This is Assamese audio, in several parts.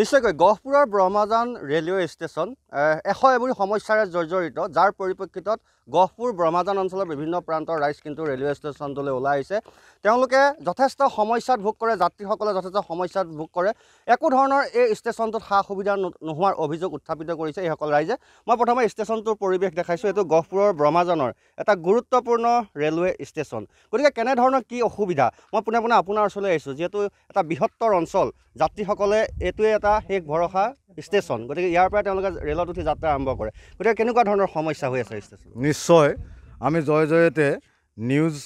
নিশ্চয়কৈ গহপুৰৰ ব্ৰহ্মাজান ৰেলৱে ষ্টেচন এশ এবিধ সমস্যাৰে জৰ্জৰিত যাৰ পৰিপ্ৰেক্ষিতত গহপুৰ ব্ৰহ্মাজান অঞ্চলৰ বিভিন্ন প্ৰান্তৰ ৰাইজ কিন্তু ৰেলৱে ষ্টেচনটোলৈ ওলাই আহিছে তেওঁলোকে যথেষ্ট সমস্যাত ভোগ কৰে যাত্ৰীসকলে যথেষ্ট সমস্যাত ভোগ কৰে একো ধৰণৰ এই ষ্টেচনটোত সা সুবিধা নোহোৱাৰ অভিযোগ উত্থাপিত কৰিছে এইসকল ৰাইজে মই প্ৰথমে ষ্টেচনটোৰ পৰিৱেশ দেখাইছোঁ এইটো গহপুৰৰ ব্ৰহ্মাজানৰ এটা গুৰুত্বপূৰ্ণ ৰেলৱে ষ্টেচন গতিকে কেনেধৰণৰ কি অসুবিধা মই পোনে পোনে আপোনাৰ ওচৰলৈ আহিছোঁ যিহেতু এটা বৃহত্তৰ অঞ্চল যাত্ৰীসকলে এইটোৱে এটা এটা শেষ ভৰসা ষ্টেচন গতিকে ইয়াৰ পৰা তেওঁলোকে ৰে'লত উঠি যাত্ৰা আৰম্ভ কৰে গতিকে কেনেকুৱা ধৰণৰ সমস্যা হৈ আছে ষ্টেচন নিশ্চয় আমি জয় জয়তে নিউজ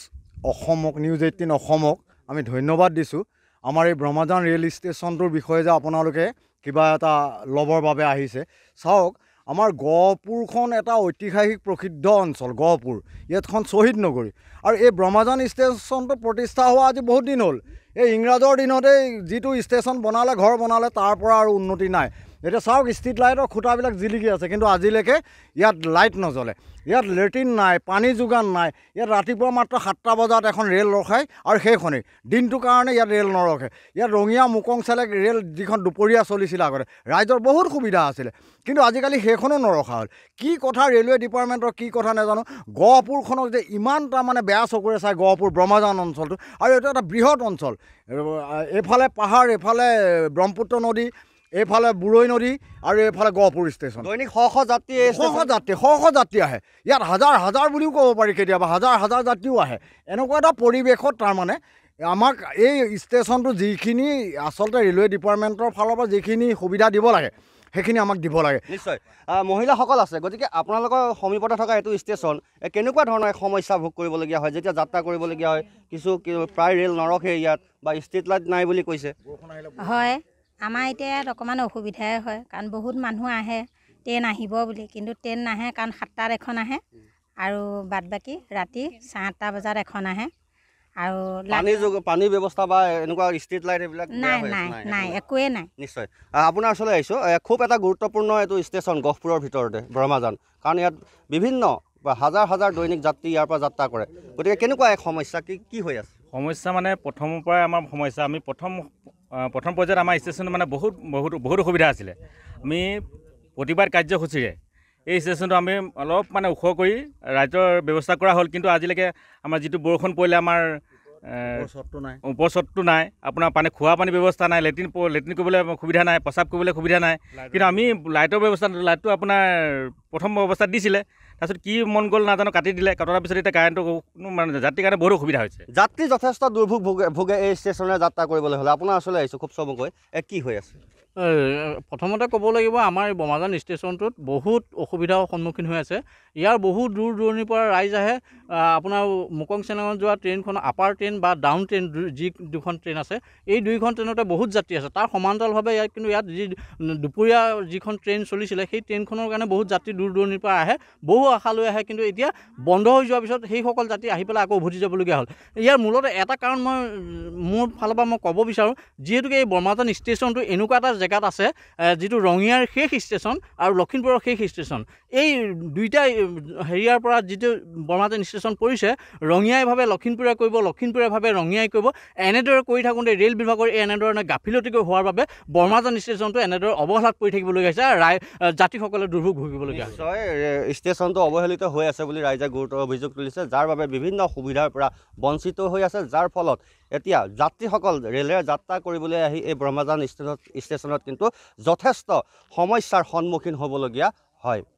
অসমক নিউজ এইটিন অসমক আমি ধন্যবাদ দিছোঁ আমাৰ এই ব্ৰহ্মাজান ৰে'ল ষ্টেচনটোৰ বিষয়ে যে আপোনালোকে কিবা এটা ল'বৰ বাবে আহিছে চাওক আমাৰ গহপুৰখন এটা ঐতিহাসিক প্ৰসিদ্ধ অঞ্চল গহপুৰ ইয়াতখন শ্বহীদ নগৰী আৰু এই ব্ৰহ্মাজান ষ্টেচনটো প্ৰতিষ্ঠা হোৱা আজি বহুত দিন হ'ল এই ইংৰাজৰ দিনতেই যিটো ষ্টেচন বনালে ঘৰ বনালে তাৰ পৰা আৰু উন্নতি নাই এতিয়া চাওক ষ্ট্ৰীট লাইটৰ খুঁটাবিলাক জিলিকি আছে কিন্তু আজিলৈকে ইয়াত লাইট নজ্বলে ইয়াত লেট্ৰিন নাই পানী যোগান নাই ইয়াত ৰাতিপুৱা মাত্ৰ সাতটা বজাত এখন ৰে'ল ৰখায় আৰু সেইখনেই দিনটোৰ কাৰণে ইয়াত ৰে'ল নৰখে ইয়াত ৰঙীয়া মুকং চেলেক ৰে'ল যিখন দুপৰীয়া চলিছিলে আগতে ৰাইজৰ বহুত সুবিধা আছিলে কিন্তু আজিকালি সেইখনো নৰখা হ'ল কি কথা ৰে'লৱে ডিপাৰ্টমেণ্টৰ কি কথা নাজানো গহপুৰখনক যে ইমান তাৰমানে বেয়া চকুৰে চায় গহপুৰ ব্ৰহ্মাজান অঞ্চলটো আৰু এইটো এটা বৃহৎ অঞ্চল এইফালে পাহাৰ এইফালে ব্ৰহ্মপুত্ৰ নদী এইফালে বুৰৈ নদী আৰু এইফালে গহপুৰ ষ্টেচন দৈনিক শ যাত্ৰী শ যাত্ৰী শ শ যাত্ৰী আহে ইয়াত হাজাৰ হাজাৰ বুলিও ক'ব পাৰি কেতিয়াবা হাজাৰ হাজাৰ যাত্ৰীও আহে এনেকুৱা এটা পৰিৱেশত তাৰমানে আমাক এই ষ্টেচনটো যিখিনি আচলতে ৰেলৱে ডিপাৰ্টমেণ্টৰ ফালৰ পৰা যিখিনি সুবিধা দিব লাগে সেইখিনি আমাক দিব লাগে নিশ্চয় মহিলাসকল আছে গতিকে আপোনালোকৰ সমীপতে থকা এইটো ষ্টেচন কেনেকুৱা ধৰণৰ সমস্যা ভোগ কৰিবলগীয়া হয় যেতিয়া যাত্ৰা কৰিবলগীয়া হয় কিছু প্ৰায় ৰে'ল নৰখে ইয়াত বা ষ্ট্ৰীট লাইট নাই বুলি কৈছে হয় আমাৰ এতিয়া ইয়াত অকণমান অসুবিধাই হয় কাৰণ বহুত মানুহ আহে ট্ৰেইন আহিব বুলি কিন্তু ট্ৰেইন নাহে কাৰণ সাতটাত এখন আহে আৰু বাদ বাকী ৰাতি চাৰে আঠটা বজাত এখন আহে আৰু পানী যোগ পানীৰ ব্যৱস্থা বা এনেকুৱা ষ্ট্ৰীট লাইট এইবিলাক নাই নাই নাই একোৱে নাই নিশ্চয় আপোনাৰ ওচৰলৈ আহিছোঁ খুব এটা গুৰুত্বপূৰ্ণ এইটো ষ্টেচন গহপুৰৰ ভিতৰতে ব্ৰহ্মাজান কাৰণ ইয়াত বিভিন্ন হাজাৰ হাজাৰ দৈনিক যাত্ৰী ইয়াৰ পৰা যাত্ৰা কৰে গতিকে কেনেকুৱা এক সমস্যা কি কি হৈ আছে সমস্যা মানে প্ৰথমৰ পৰাই আমাৰ সমস্যা আমি প্ৰথম প্ৰথম পৰ্যায়ত আমাৰ ষ্টেচনটো মানে বহুত বহুত বহুত অসুবিধা আছিলে আমি প্ৰতিবাদ কাৰ্যসূচীৰে এই ষ্টেচনটো আমি অলপ মানে ওখ কৰি ৰাইজৰ ব্যৱস্থা কৰা হ'ল কিন্তু আজিলৈকে আমাৰ যিটো বৰষুণ পৰিলে আমাৰ নাই ওপৰচটো নাই আপোনাৰ পানী খোৱা পানী ব্যৱস্থা নাই লেট্ৰিন লেট্ৰিন কৰিবলৈ সুবিধা নাই প্ৰস্ৰাৱ কৰিবলৈ সুবিধা নাই কিন্তু আমি লাইটৰ ব্যৱস্থা লাইটটো আপোনাৰ প্ৰথম অৱস্থাত দিছিলে তাৰপিছত কি মন গ'ল নাজানো কাটি দিলে কটাৰ পিছত এতিয়া কাৰেণ্টটো মানে যাত্ৰীৰ কাৰণে বহুতো সুবিধা হৈছে যাত্ৰী যথেষ্ট দুৰ্ভোগ ভোগে ভোগে এই ষ্টেচনলৈ যাত্ৰা কৰিবলৈ হ'লে আপোনাৰ ওচৰলৈ আহিছোঁ খুব চমুকৈ এ কি হৈ আছে প্ৰথমতে ক'ব লাগিব আমাৰ এই বমাজান ষ্টেচনটোত বহুত অসুবিধাৰ সন্মুখীন হৈ আছে ইয়াৰ বহুত দূৰ দূৰণিৰ পৰা ৰাইজ আহে আপোনাৰ মুকং চেনেলত যোৱা ট্ৰেইনখন আপাৰ ট্ৰেইন বা ডাউন ট্ৰেইন যি দুখন ট্ৰেইন আছে এই দুইখন ট্ৰেইনতে বহুত যাত্ৰী আছে তাৰ সমান্তৰালভাৱে ইয়াত কিন্তু ইয়াত যি দুপৰীয়া যিখন ট্ৰেইন চলিছিলে সেই ট্ৰেইনখনৰ কাৰণে বহুত যাত্ৰী দূৰ দূৰণিৰ পৰা আহে বহু আশা লৈ আহে কিন্তু এতিয়া বন্ধ হৈ যোৱাৰ পিছত সেইসকল যাত্ৰী আহি পেলাই আকৌ উভতি যাবলগীয়া হ'ল ইয়াৰ মূলতে এটা কাৰণ মই মোৰ ফালৰ পৰা মই ক'ব বিচাৰোঁ যিহেতুকে এই বৰ্মাজান ষ্টেচনটো এনেকুৱা এটা জেগাত আছে যিটো ৰঙিয়াৰ শেষ ষ্টেচন আৰু লখিমপুৰৰ শেষ ষ্টেচন এই দুইটা হেৰিয়াৰ পৰা যিটো বৰমাজান ষ্টেচন পৰিছে ৰঙিয়াইভাৱে লখিমপুৰে কৰিব লখিমপুৰীয়াভাৱে ৰঙিয়াই কৰিব এনেদৰে কৰি থাকোঁতে ৰে'ল বিভাগৰ এই এনেধৰণে গাফিলতিকৈ হোৱাৰ বাবে বৰমাজান ষ্টেচনটো এনেদৰে অৱহেলাত পৰি থাকিবলগীয়া হৈছে ৰাই যাত্ৰীসকলে দুৰ্ভোগ ভুগিবলগীয়া হৈছে ষ্টেচনটো অৱহেলিত হৈ আছে বুলি ৰাইজে গুৰুতৰ অভিযোগ তুলিছে যাৰ বাবে বিভিন্ন সুবিধাৰ পৰা বঞ্চিত হৈ আছে যাৰ ফলত এতিয়া যাত্ৰীসকল ৰেলেৰে যাত্ৰা কৰিবলৈ আহি এই ব্ৰহ্মাজান ষ্টেচনত ষ্টেচনত কিন্তু যথেষ্ট সমস্যাৰ সন্মুখীন হ'বলগীয়া হয়